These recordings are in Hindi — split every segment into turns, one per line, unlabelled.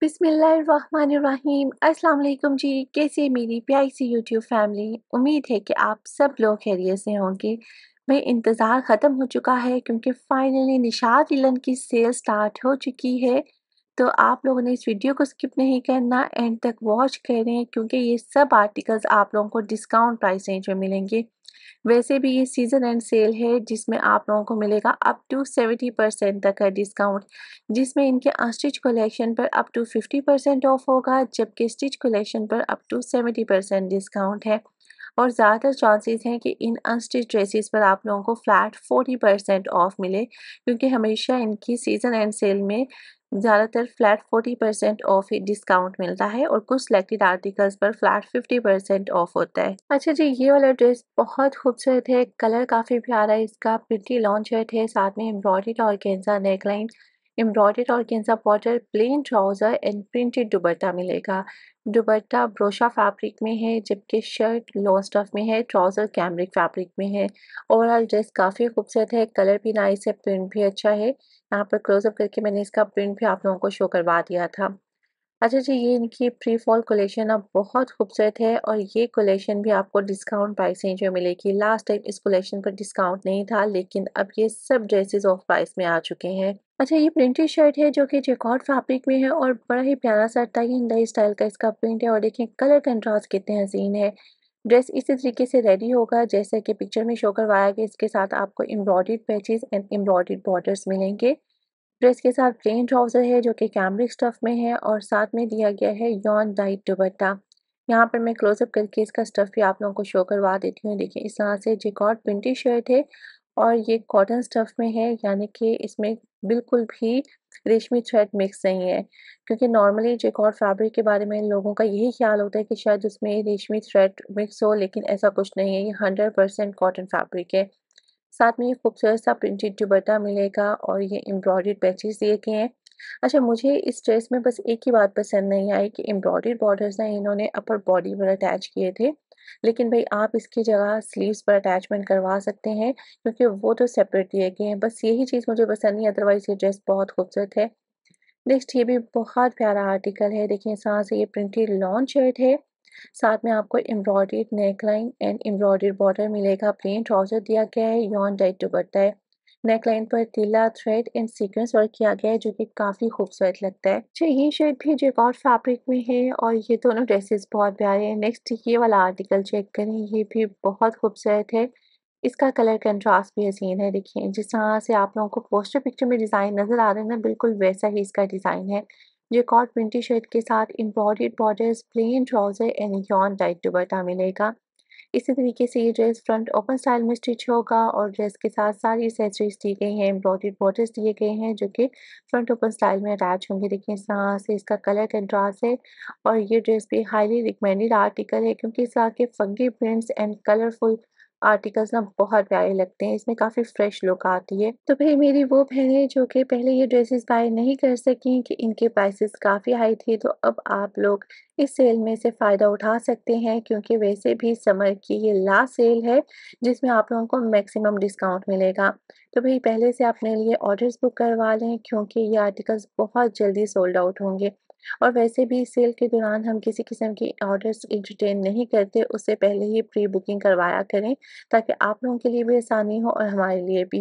बिसमीम अल्लाम जी कैसे मेरी प्यारी सी यूट्यूब फैमिली उम्मीद है कि आप सब लोग खैरियत से होंगे भाई इंतज़ार ख़त्म हो चुका है क्योंकि फ़ाइनली निशाद इलन की सेल स्टार्ट हो चुकी है तो आप लोगों ने इस वीडियो को स्किप नहीं करना एंड तक वॉच करें क्योंकि ये सब आर्टिकल्स आप लोगों को डिस्काउंट प्राइस रेंज में मिलेंगे वैसे भी ये सीज़न एंड सेल है जिसमें आप लोगों को मिलेगा अप टू सेवेंटी परसेंट तक का डिस्काउंट जिसमें इनके अनस्टिच कलेक्शन पर up to fifty percent off होगा जबकि स्टिच कलेक्शन पर up to seventy percent discount है और ज़्यादातर चांसेस हैं कि इन अनस्टिच ड्रेसेस पर आप लोगों को फ्लैट 40 परसेंट ऑफ मिले क्योंकि हमेशा इनकी सीज़न एंड सेल में ज़्यादातर फ्लैट 40 परसेंट ऑफ डिस्काउंट मिलता है और कुछ सिलेक्टेड आर्टिकल्स पर फ्लैट 50 परसेंट ऑफ होता है अच्छा जी ये वाला ड्रेस बहुत खूबसूरत है कलर काफ़ी प्यारा है इसका प्रिंटी लॉन्च शर्ट है साथ में एम्ब्रॉयडरी और कैंसा नेकलाइन एम्ब्रॉयड गेंजा border plain trouser and printed dupatta मिलेगा दुबट्टा ब्रोशा फैब्रिक में है जबकि शर्ट लॉन स्टफ में है ट्राउज़र कैमरिक फैब्रिक में है ओवरऑल ड्रेस काफ़ी खूबसूरत है कलर भी नाइस है प्रिंट भी अच्छा है यहाँ पर क्लोजअप करके मैंने इसका प्रिंट भी आप लोगों को शो करवा दिया था अच्छा जी ये इनकी प्री फॉल कलेक्शन अब बहुत खूबसूरत है और ये कलेक्शन भी आपको डिस्काउंट प्राइस रेंज में मिलेगी लास्ट टाइम इस कलेक्शन पर डिस्काउंट नहीं था लेकिन अब ये सब ड्रेसेस ऑफ प्राइस में आ चुके हैं अच्छा ये प्रिंटेड शर्ट है जो कि जेकॉर्ड फैब्रिक में है और बड़ा ही प्यारा सा दही स्टाइल का इसका प्रिंट है और देखें कलर कंट्रास्ट कितने हसीन है ड्रेस इसी तरीके से रेडी होगा जैसा कि पिक्चर में शो करवाया गया इसके साथ आपको embroidered patches and embroidered borders मिलेंगे ड्रेस के साथ प्लेन ट्राउज़र है जो कि कैमरिक स्टफ़ में है और साथ में दिया गया है यौन डाइट दुबट्टा यहाँ पर मैं क्लोजअप करके इसका स्टफ़ भी आप लोगों को शो करवा देती हूँ देखिए इस तरह से जिकॉट प्रिंटी शर्ट है और ये कॉटन स्टफ़ में है यानी कि इसमें बिल्कुल भी रेशमी थ्रेड मिक्स नहीं है क्योंकि नॉर्मली जिकॉट फैब्रिक के बारे में लोगों का यही ख्याल होता है कि शायद उसमें रेशमी थ्रेड मिक्स हो लेकिन ऐसा कुछ नहीं है ये हंड्रेड परसेंट कॉटन फैब्रिक है साथ में ये खूबसूरत सा प्रिंटेड दुबट्टा मिलेगा और ये एम्ब्रॉयड पैचेस दिए गए हैं अच्छा मुझे इस ड्रेस में बस एक ही बात पसंद नहीं आई कि एम्ब्रॉयड बॉर्डर्स ना इन्होंने अपर बॉडी पर अटैच किए थे लेकिन भाई आप इसकी जगह स्लीव्स पर अटैचमेंट करवा सकते हैं क्योंकि वो तो सेपरेट दिए गए हैं बस यही चीज़ मुझे पसंद नहीं अदरवाइज़ ये ड्रेस बहुत खूबसूरत है नेक्स्ट ये भी बहुत प्यारा आर्टिकल है देखिए साथ से ये प्रिंटेड लॉन्च शर्ट है साथ में आपको embroidered neck neckline and embroidered border मिलेगा प्लेन ट्राउजर दिया गया है यौन डाइट दुपट्टा है नेक लाइन पर तिला थ्रेड एंड सीक्वेंस वर्क किया गया है जो कि काफी खूबसूरत लगता है अच्छा ये शर्ट भी जेकॉर्ड फैब्रिक में है और ये दोनों ड्रेसेस बहुत प्यारे हैं नेक्स्ट ये वाला आर्टिकल चेक करें ये भी बहुत खूबसूरत है इसका कलर कंट्रास्ट भी हसीन है देखिए जिस तरह से आप लोगों को पोस्टर पिक्चर में डिज़ाइन नज़र आ रहा है ना बिल्कुल वैसा ही इसका डिज़ाइन है जेकॉट प्रिंटी शर्ट के साथ embroidered borders plain trouser and yarn dyed dupatta मिलेगा इसी तरीके से ये ड्रेस फ्रंट ओपन स्टाइल में स्टिच होगा और ड्रेस के साथ सारी एसेसरीज दी गई हैं एम्ब्रॉयड बॉर्डर्स दिए गए हैं जो कि फ्रंट ओपन स्टाइल में अटैच होंगे देखिए इस तरह से इसका कलर कंट्रास्ट है और ये ड्रेस भी हाईली रिकमेंडेड आर्टिकल है क्योंकि इस तरह के funky prints and colourful articles ना बहुत प्यारे लगते हैं इसमें काफ़ी फ्रेश लुक आती है तो भाई मेरी वो बहनें जो कि पहले ये ड्रेसेस बाय नहीं कर सकें कि इनके प्राइसेस काफ़ी हाई थी तो अब आप लोग इस सेल में से फ़ायदा उठा सकते हैं क्योंकि वैसे भी समर की ये लास्ट सेल है जिसमें आप लोगों को मैक्सिमम डिस्काउंट मिलेगा तो भाई पहले से अपने लिए ऑर्डर्स बुक करवा लें क्योंकि ये आर्टिकल्स बहुत जल्दी सोल्ड आउट होंगे और वैसे भी सेल के दौरान हम किसी किस्म की ऑर्डर्स इंटरटेन नहीं करते उससे पहले ही प्री बुकिंग करवाया करें ताकि आप लोगों के लिए भी आसानी हो और हमारे लिए भी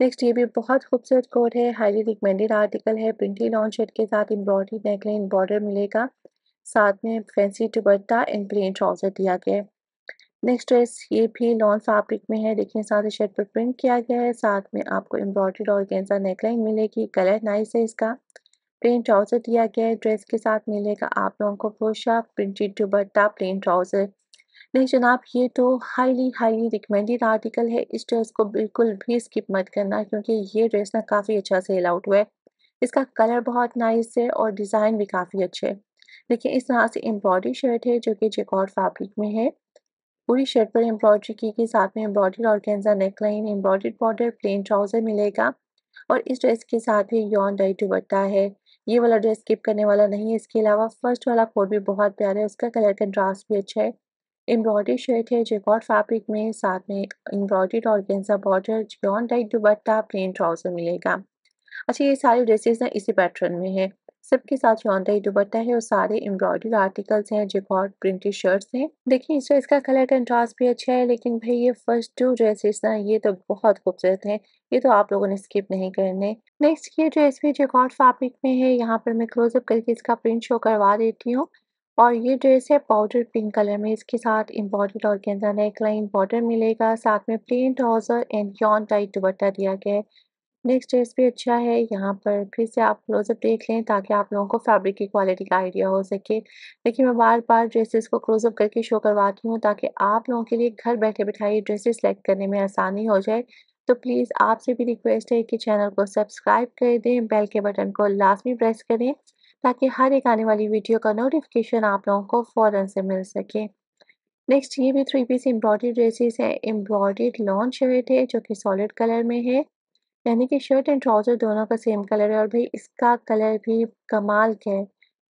नेक्स्ट ये भी बहुत खूबसूरत कोड है हाईली रिकमेंडेड आर्टिकल है प्रिंटी लॉन्च शर्ट के साथ एम्ब्रॉयडरी नेकलाइन बॉर्डर मिलेगा साथ में fancy dupatta and plain trouser दिया गया है नेक्स्ट ड्रेस ये भी लॉन फैब्रिक में है देखिए साथ ही शर्ट पर प्रिंट किया गया है साथ में आपको एम्ब्रॉयडरी और गेंजा नेकलाइन मिलेगी कलर नाइस है इसका प्लेन ट्राउज़र दिया गया है ड्रेस के साथ मिलेगा आप लोगों को पोशाक प्रिंटेड दुबट्टा प्लेन ट्राउज़र नहीं जनाब ये तो हाईली हाईली रिकमेंडेड आर्टिकल है इस ड्रेस को बिल्कुल भी स्किप मत करना क्योंकि ये ड्रेस ना काफ़ी अच्छा सेल आउट हुआ है इसका कलर बहुत नाइस है और डिज़ाइन भी काफ़ी अच्छे है देखिए इस तरह से एम्ब्रॉयडरी शर्ट है जो कि जेकॉर्ड फैब्रिक में है पूरी शर्ट पर एम्ब्रॉयडरी की के साथ में एम्ब्रॉयडरी और गेंजा neckline embroidery border plain trouser मिलेगा और इस ड्रेस के साथ ही यौन डाई दुबट्टा है ये वाला ड्रेस स्किप करने वाला नहीं है इसके अलावा फर्स्ट वाला कोट भी बहुत प्यारा है उसका कलर कंट्रास्ट भी अच्छा है एम्ब्रॉयडरी शर्ट है जेकॉट फैब्रिक में साथ में एम्ब्रॉयडरी और गेंसा border yarn dyed dupatta plain trouser मिलेगा अच्छा ये सारी ड्रेसेस ना इसी पैटर्न में है सबके साथ जॉन्डा ही दुबट्टा है और सारे एम्ब्रॉयडरी आर्टिकल्स हैं बहुत प्रिंटेड शर्ट्स हैं देखिए इसका इसका कलर कंट्रास्ट भी अच्छा है लेकिन भाई ये फर्स्ट टू ड्रेसेस ना ये तो बहुत खूबसूरत है ये तो आप लोगों ने स्किप नहीं करने नेक्स्ट ये ड्रेस भी जेकॉर्ड फैब्रिक में है यहाँ पर मैं क्लोजअप करके इसका प्रिंट शो करवा देती हूँ और ये ड्रेस है पाउडर पिंक कलर में इसके साथ इम्बॉर्डेड और गेंदा नेक लाइन बॉर्डर मिलेगा साथ में plain trouser and yarn dyed dupatta दिया गया है नेक्स्ट ड्रेस भी अच्छा है यहाँ पर फिर से आप क्लोजअप देख लें ताकि आप लोगों को फैब्रिक की क्वालिटी का आइडिया हो सके देखिए मैं बार बार ड्रेसेस को क्लोजअप करके शो करवाती हूँ ताकि आप लोगों के लिए घर बैठे बिठाई ड्रेसेस सेलेक्ट करने में आसानी हो जाए तो प्लीज़ आपसे भी रिक्वेस्ट है कि चैनल को सब्सक्राइब कर दें बेल के बटन को लाजमी प्रेस करें ताकि हर एक आने वाली वीडियो का नोटिफिकेशन आप लोगों को फ़ौर से मिल सके नेक्स्ट ये भी थ्री पीस एम्ब्रॉयडरी ड्रेसेस हैं एम्ब्रॉयडरी लॉन्च शर्ट है जो कि सॉलिड कलर में है यानी कि शर्ट एंड ट्राउज़र दोनों का सेम कलर है और भाई इसका कलर भी कमाल का है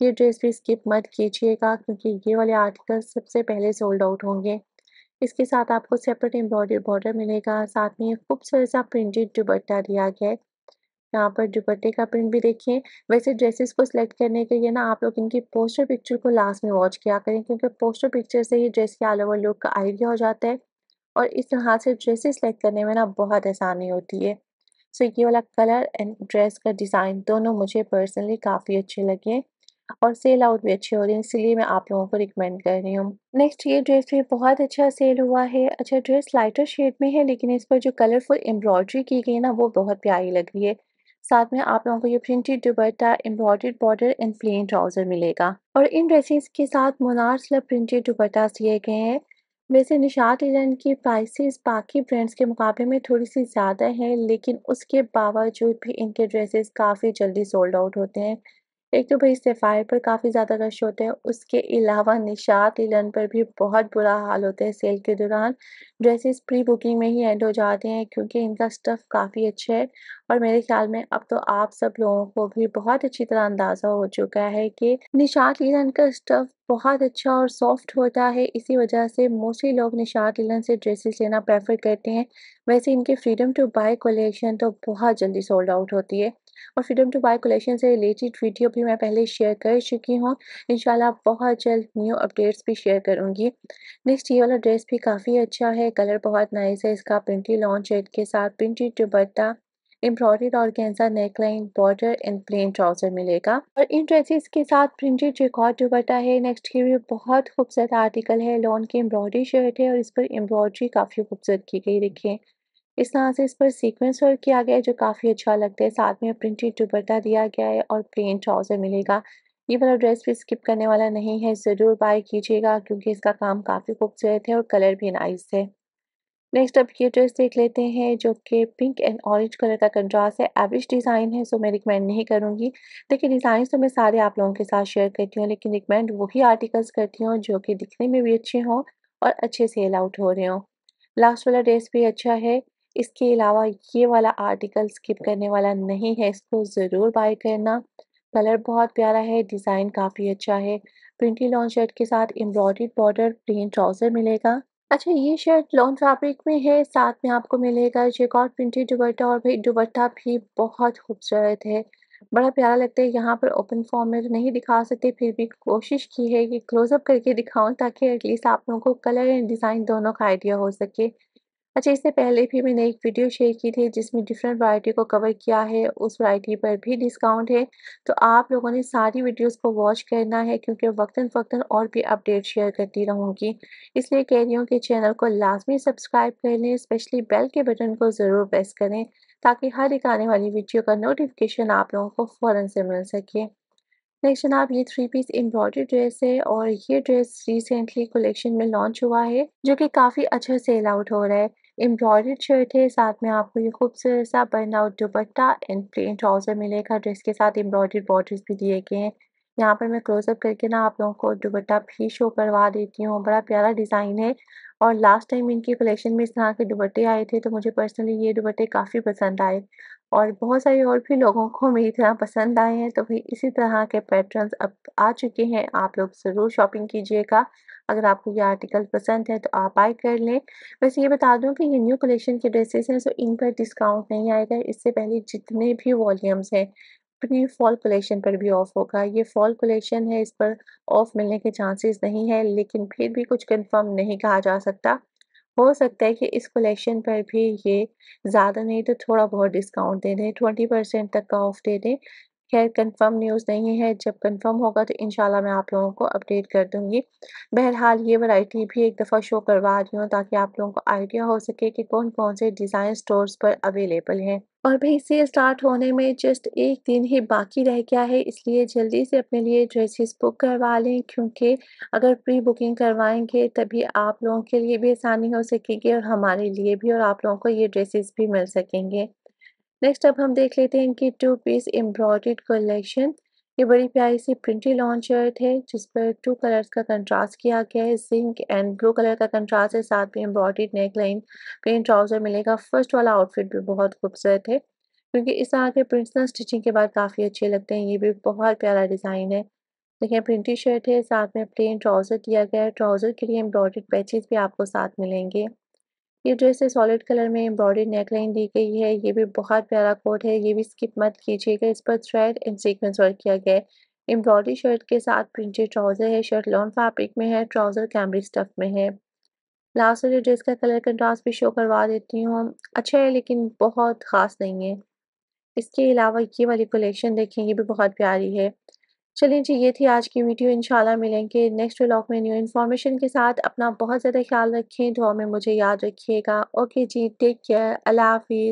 ये ड्रेस भी स्किप मत कीजिएगा क्योंकि ये वाले आर्टिकल सबसे पहले सोल्ड आउट होंगे इसके साथ आपको सेपरेट एम्ब्रॉयडरी बॉर्डर मिलेगा साथ में खूबसूरत सा प्रिंटेड दुपट्टा दिया गया है यहाँ पर दुपट्टे का प्रिंट भी देखिए वैसे ड्रेसेस को सिलेक्ट करने के लिए ना आप लोग इनकी पोस्टर पिक्चर को लास्ट में वॉच किया करें क्योंकि पोस्टर पिक्चर से ही ड्रेस के ऑल ओवर लुक का आइडिया हो जाता है और इस तरह से ड्रेसेस सेलेक्ट करने में ना बहुत आसानी होती है सो ये वाला कलर एंड ड्रेस का डिज़ाइन दोनों मुझे पर्सनली काफ़ी अच्छे लगे और सेल आउट भी अच्छे हो रहे हैं इसीलिए मैं आप लोगों को रिकमेंड कर रही हूँ नेक्स्ट ये ड्रेस भी बहुत अच्छा सेल हुआ है अच्छा ड्रेस लाइटर शेड में है लेकिन इस पर जो कलरफुल एम्ब्रॉयड्री की गई है ना वो बहुत प्यारी लग रही है साथ में आप लोगों को ये प्रिंटेड दुबट्टा एम्ब्रॉयड बॉर्डर एंड प्लेन ट्राउजर मिलेगा और इन ड्रेसेस के साथ मोनार्स प्रिंटेड दुबट्टा दिए गए हैं वैसे निशात इलान की प्राइसेस बाकी ब्रांड्स के मुकाबले में थोड़ी सी ज़्यादा है लेकिन उसके बावजूद भी इनके ड्रेसेस काफ़ी जल्दी सोल्ड आउट होते हैं एक तो भाई सफ़ायर पर काफ़ी ज़्यादा रश होता है, उसके अलावा निशात इलन पर भी बहुत बुरा हाल होता है सेल के दौरान। ड्रेसेस प्री-बुकिंग में ही एंड हो जाते हैं क्योंकि इनका स्टफ़ काफ़ी अच्छा है और मेरे ख़्याल में अब तो आप सब लोगों को भी बहुत अच्छी तरह अंदाज़ा हो चुका है कि निशात इलन का स्टफ़ बहुत अच्छा और सॉफ़्ट होता है, इसी वजह से मोस्टली लोग निशात इलन से ड्रेसेस लेना प्रेफ़र करते हैं। वैसे इनके फ्रीडम टू बाई कलेक्शन तो बहुत जल्दी सोल्ड आउट होती है। और फ्रीडम टू बाय कलेक्शन से रिलेटेड वीडियो भी मैं पहले शेयर कर चुकी हूँ इन बहुत जल्द न्यू अपडेट्स भी शेयर करूँगी नेक्स्ट ये वाला ड्रेस भी काफ़ी अच्छा है कलर बहुत नाइस है इसका प्रिंटेड लॉन्च शेड के साथ प्रिंटेड टुबट्टा एम्ब्रॉयड और कैंसा neckline border and plain trouser मिलेगा और इन ड्रेसेस के साथ प्रिंटेड रिकॉर्ड दुपट्टा है नेक्स्ट ये भी बहुत खूबसूरत आर्टिकल है लॉन की एम्ब्रॉयडरी शर्ट है और इस पर एम्ब्रॉयडरी काफ़ी खूबसूरत की गई देखिए इस तरह से इस पर सीक्वेंस वर्क किया गया है जो काफ़ी अच्छा लगता है साथ में प्रिंटेड दुपट्टा दिया गया है और प्लेन ट्राउज़र मिलेगा ये वाला ड्रेस भी स्किप करने वाला नहीं है ज़रूर बाय कीजिएगा क्योंकि इसका काम काफ़ी खूबसूरत है और कलर भी नाइस है नेक्स्ट अब ये ड्रेस देख लेते हैं जो कि पिंक एंड ऑरेंज कलर का कंट्रास्ट है एवरेज डिज़ाइन है सो मैं रिकमेंड नहीं करूँगी देखिए डिज़ाइन तो मैं सारे आप लोगों के साथ शेयर करती हूँ लेकिन रिकमेंड वही आर्टिकल्स करती हूँ जो कि दिखने में भी अच्छे हों और अच्छे सेल आउट हो रहे हों लास्ट वाला ड्रेस भी अच्छा है इसके अलावा ये वाला आर्टिकल स्किप करने वाला नहीं है इसको ज़रूर बाय करना कलर बहुत प्यारा है डिज़ाइन काफ़ी अच्छा है प्रिंटी लॉन्च शर्ट के साथ एम्ब्रॉयड बॉर्डर प्लेन ट्राउज़र मिलेगा अच्छा ये शर्ट लॉन्ग फैब्रिक में है साथ में आपको मिलेगा चेकआउट प्रिंटेड दुबट्टा और भाई दुबट्टा भी बहुत खूबसूरत है बड़ा प्यारा लगता है यहाँ पर ओपन फॉर्म में तो नहीं दिखा सकते फिर भी कोशिश की है कि क्लोजअप करके दिखाऊं ताकि एटलीस्ट आप लोगों को कलर एंड डिज़ाइन दोनों का आइडिया हो सके अच्छा इससे पहले भी मैंने एक वीडियो शेयर की थी जिसमें डिफरेंट वराइटी को कवर किया है उस वाइटी पर भी डिस्काउंट है तो आप लोगों ने सारी वीडियोस को वॉच करना है क्योंकि वक्ता फ़क्ता और भी अपडेट शेयर करती रहूँगी इसलिए कह रही हूँ कि चैनल को लाजमी सब्सक्राइब कर लें स्पेशली बेल के बटन को ज़रूर प्रेस करें ताकि हर एक आने वाली वीडियो का नोटिफिकेशन आप लोगों को फ़ौर से मिल सके नेक्स्ट जनाब ये थ्री पीस एम्ब्रॉयडरी ड्रेस है और ये ड्रेस रिसेंटली कलेक्शन में लॉन्च हुआ है जो कि काफ़ी अच्छा सेल आउट हो रहा है एम्ब्रॉयड शर्ट है साथ में आपको ये खूबसूरत सा burn out dupatta and plain trouser मिलेगा ड्रेस के साथ एम्ब्रॉयड बॉर्डर्स भी दिए गए हैं यहाँ पर मैं क्लोजअप करके ना आप लोगों को दुपट्टा भी शो करवा देती हूँ बड़ा प्यारा डिज़ाइन है और लास्ट टाइम इनकी कलेक्शन में इस तरह के दुपट्टे आए थे तो मुझे पर्सनली ये दुपट्टे काफ़ी पसंद आए और बहुत सारे और भी लोगों को मेरी तरह पसंद आए हैं तो भाई इसी तरह के पैटर्न्स अब आ चुके हैं आप लोग ज़रूर शॉपिंग कीजिएगा अगर आपको ये आर्टिकल पसंद है तो आप बाई कर लें वैसे ये बता दूँ कि ये न्यू कलेक्शन के ड्रेसेस हैं सो इन पर डिस्काउंट नहीं आएगा इससे पहले जितने भी वॉल्यूम्स हैं प्री फॉल कलेक्शन पर भी ऑफ होगा ये फॉल कलेक्शन है इस पर ऑफ मिलने के चांसेस नहीं है लेकिन फिर भी कुछ कंफर्म नहीं कहा जा सकता हो सकता है कि इस कलेक्शन पर भी ये ज़्यादा नहीं तो थोड़ा बहुत डिस्काउंट दे दें ट्वेंटी परसेंट तक का ऑफ दे दें खैर कंफर्म न्यूज़ नहीं है जब कंफर्म होगा तो इन मैं आप लोगों को अपडेट कर दूँगी बहरहाल ये वैरायटी भी एक दफ़ा शो करवा रही हूँ ताकि आप लोगों को आइडिया हो सके कि कौन कौन से डिज़ाइन स्टोर्स पर अवेलेबल हैं और भाई इसे स्टार्ट होने में जस्ट एक दिन ही बाकी रह गया है इसलिए जल्दी से अपने लिए ड्रेसेस बुक करवा लें क्योंकि अगर प्री बुकिंग करवाएंगे तभी आप लोगों के लिए भी आसानी हो सकेगी और हमारे लिए भी और आप लोगों को ये ड्रेसेस भी मिल सकेंगे नेक्स्ट अब हम देख लेते हैं इनकी टू पीस एम्ब्रॉयड कलेक्शन ये बड़ी प्यारी सी प्रिंटी लॉन्च शर्ट है जिस पर टू कलर्स का कंट्रास्ट किया गया है जिंक एंड ब्लू कलर का कंट्रास्ट है साथ में एम्ब्रॉयड नेक लाइन प्लेन ट्राउजर मिलेगा फर्स्ट वाला आउटफिट भी बहुत खूबसूरत है क्योंकि इस तरह के प्रिंट्स ना स्टिचिंग के बाद काफ़ी अच्छे लगते हैं ये भी बहुत प्यारा डिज़ाइन है देखिए प्रिंटी शर्ट है साथ में प्लेन ट्राउज़र दिया गया है ट्राउज़र के लिए एम्ब्रॉयड पैचेज भी आपको साथ मिलेंगे ये ड्रेस है सॉलिड कलर में एम्ब्रॉयडरी नेकलाइन दी गई है ये भी बहुत प्यारा कोट है ये भी स्किप मत कीजिएगा इस पर थ्रेड एंड सीक्वेंस वर्क किया गया है एम्ब्रॉयडरी शर्ट के साथ प्रिंटेड ट्राउजर है शर्ट लॉन्ग फैब्रिक में है ट्राउजर कैमरी स्टफ में है लास्ट वाले ड्रेस का कलर कंट्रास्ट भी शो करवा देती हूँ अच्छा है लेकिन बहुत ख़ास नहीं है इसके अलावा ये वाली कलेक्शन देखें ये भी बहुत प्यारी है चलिए जी ये थी आज की वीडियो इंशाल्लाह मिलेंगे नेक्स्ट व्लॉग में न्यू इन्फॉर्मेशन के साथ अपना बहुत ज़्यादा ख्याल रखें दुआ में मुझे याद रखिएगा ओके जी टेक केयर अल्लाह हाफिज़